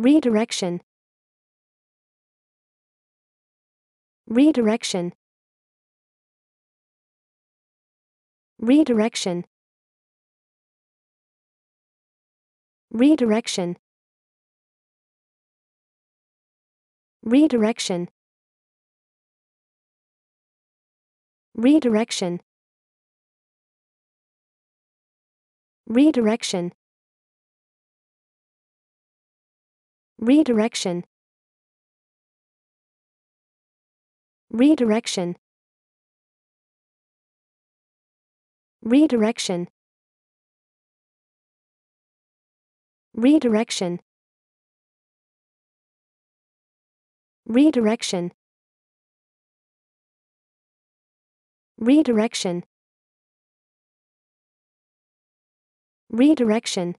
Redirection. Redirection. Redirection. Redirection. Redirection. Redirection. Redirection. Redirection. Redirection. Redirection. Redirection. Redirection. Redirection. Redirection.